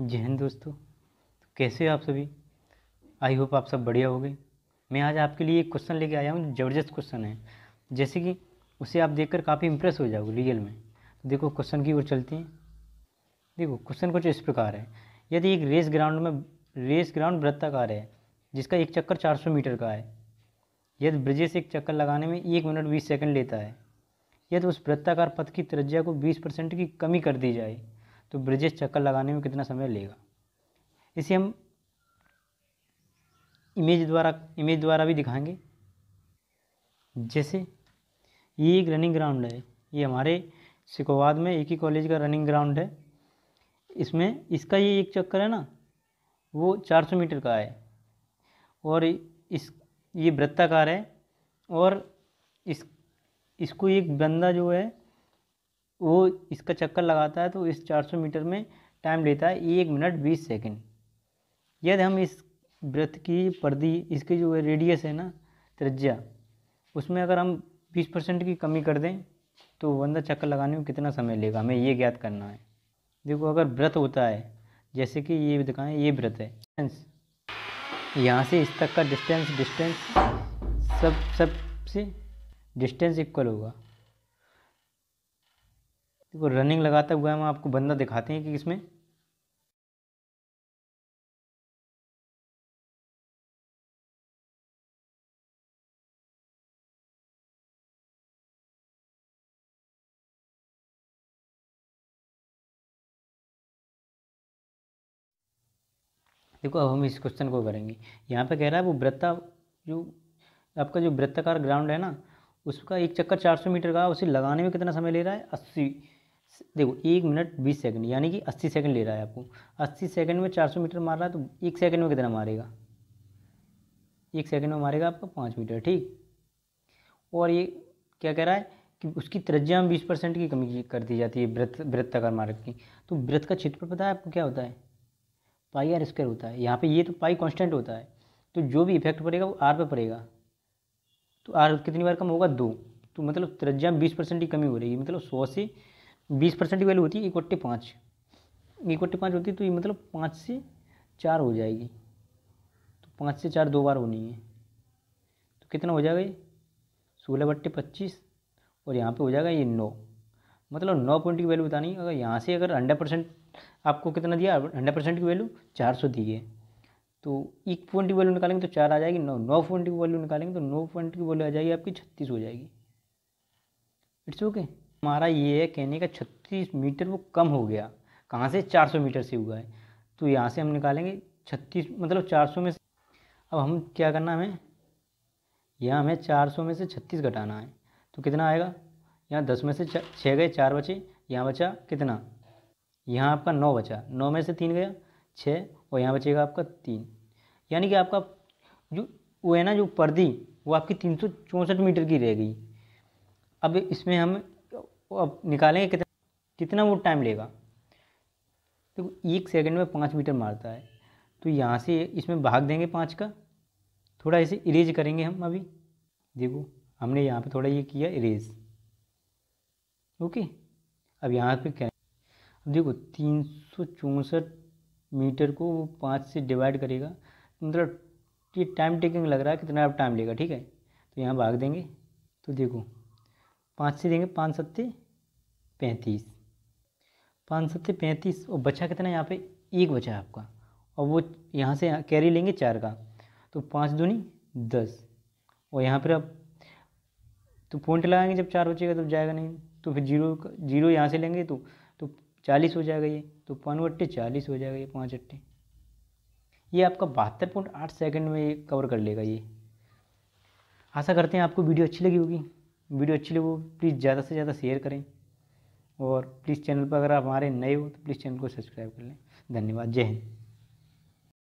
जय हिंद दोस्तों तो कैसे हो आप सभी आई होप आप सब बढ़िया हो गए मैं आज आपके लिए एक क्वेश्चन लेके आया हूँ ज़बरदस्त क्वेश्चन है जैसे कि उसे आप देखकर काफ़ी इंप्रेस हो जाओगे रियल में तो देखो क्वेश्चन की ओर चलते हैं देखो क्वेश्चन कुछ इस प्रकार है यदि एक रेस ग्राउंड में रेस ग्राउंड वृत्ताकार है जिसका एक चक्कर चार मीटर का है यदि ब्रिजेस एक चक्कर लगाने में एक मिनट बीस सेकेंड लेता है यदि उस वृत्ताकार पथ की तरजा को बीस परसेंट की कमी कर दी जाए तो ब्रिजेस चक्कर लगाने में कितना समय लेगा इसे हम इमेज द्वारा इमेज द्वारा भी दिखाएंगे जैसे ये एक रनिंग ग्राउंड है ये हमारे सिकोवाद में एक ही कॉलेज का रनिंग ग्राउंड है इसमें इसका ये एक चक्कर है ना वो 400 मीटर का है और इस ये वृत्ताकार है और इस इसको एक बंदा जो है वो इसका चक्कर लगाता है तो इस 400 मीटर में टाइम लेता है एक मिनट बीस सेकेंड यदि हम इस व्रत की पर्दी इसकी जो रेडियस है ना त्रिज्या उसमें अगर हम बीस परसेंट की कमी कर दें तो बंदा चक्कर लगाने में कितना समय लेगा हमें ये ज्ञात करना है देखो अगर व्रत होता है जैसे कि ये दिखाएं ये व्रत है यहाँ से इस तक का डिस्टेंस डिस्टेंस सब सब से डिस्टेंस इक्वल होगा देखो रनिंग लगाता हुआ हम आपको बंदा दिखाते हैं कि इसमें देखो अब हम इस क्वेश्चन को करेंगे यहाँ पे कह रहा है वो वृत्ता जो आपका जो वृत्ताकार ग्राउंड है ना उसका एक चक्कर 400 मीटर का उसे लगाने में कितना समय ले रहा है अस्सी देखो एक मिनट बीस सेकंड यानी कि अस्सी सेकंड ले रहा है आपको अस्सी सेकंड में चार सौ मीटर मार रहा है तो एक सेकंड में कितना मारेगा एक सेकंड में मारेगा आपका पाँच मीटर ठीक और ये क्या कह रहा है कि उसकी तरजा में बीस परसेंट की कमी कर दी जाती है वृत्त वृत्ताकार मार्ग की तो वृत्त का क्षेत्रफल पता है आपको क्या होता है पाई आर स्क्वायर होता है यहाँ पर ये तो पाई कॉन्स्टेंट होता है तो जो भी इफेक्ट पड़ेगा वो आर पर पड़ेगा तो आर कितनी बार कम होगा दो तो मतलब तरजा में बीस परसेंट की कमी हो रही है मतलब सौ से बीस परसेंट की वैल्यू होती है इक्वट्टी पाँच इक्वट्टी पाँच होती है तो ये मतलब पाँच से चार हो जाएगी तो पाँच से चार दो बार होनी है तो कितना हो जाएगा ये सोलह बट्टे पच्चीस और यहाँ पे हो जाएगा ये नौ मतलब नौ पॉइंट की वैल्यू बतानी अगर यहाँ से अगर हंड्रेड परसेंट आपको कितना दिया हंड्रेड परसेंट की वैल्यू चार सौ दी है तो एक पॉइंट की वैल्यू निकालेंगे तो चार आ जाएगी नौ नौ पॉइंट की वैल्यू निकालेंगे तो नौ पॉइंट की वैल्यू आ जाएगी आपकी छत्तीस हो जाएगी इट्स ओके okay? हमारा ये है कहने का छत्तीस मीटर वो कम हो गया कहाँ से चार सौ मीटर से हुआ है तो यहाँ से हम निकालेंगे छत्तीस मतलब चार सौ में से अब हम क्या करना हमें यहाँ हमें चार सौ में से छत्तीस घटाना है तो कितना आएगा यहाँ दस में से छः गए चार बचे यहाँ बचा कितना यहाँ आपका नौ बचा नौ में से तीन गया छः और यहाँ बचेगा आपका तीन यानी कि आपका जो वो है ना जो पर्दी वो आपकी तीन सौ चौंसठ मीटर की रह गई अब इसमें हम वो अब निकालेंगे कितना कितना वो टाइम लेगा देखो तो एक सेकंड में पाँच मीटर मारता है तो यहाँ से इसमें भाग देंगे पाँच का थोड़ा इसे इरेज करेंगे हम अभी देखो हमने यहाँ पे थोड़ा ये किया इरेज ओके अब यहाँ पे क्या अब देखो तीन सौ चौंसठ मीटर को वो पाँच से डिवाइड करेगा मतलब ये टाइम टेकिंग लग रहा है कितना अब टाइम लेगा ठीक है तो यहाँ भाग देंगे तो देखो पाँच से देंगे पाँच सत्ते पैंतीस पाँच सत्ते पैंतीस और बचा कितना यहाँ पे एक बचा है आपका और वो यहाँ से कैरी लेंगे चार का तो पाँच दूनी दस और यहाँ पर आप तो पॉइंट लगाएंगे जब चार बचेगा तब तो जाएगा नहीं तो फिर जीरो जीरो यहाँ से लेंगे तो तो चालीस हो जाएगा ये तो पानवे अट्टे चालीस हो जाएगा ये पाँच अट्टे ये आपका बहत्तर पॉइंट आठ सेकेंड में कवर कर लेगा ये आशा करते हैं आपको वीडियो अच्छी लगी होगी वीडियो अच्छी लगी हो प्लीज़ ज़्यादा से ज़्यादा शेयर करें और प्लीज़ चैनल पर अगर आप हमारे नए हो तो प्लीज़ चैनल को सब्सक्राइब कर लें धन्यवाद जय हिंद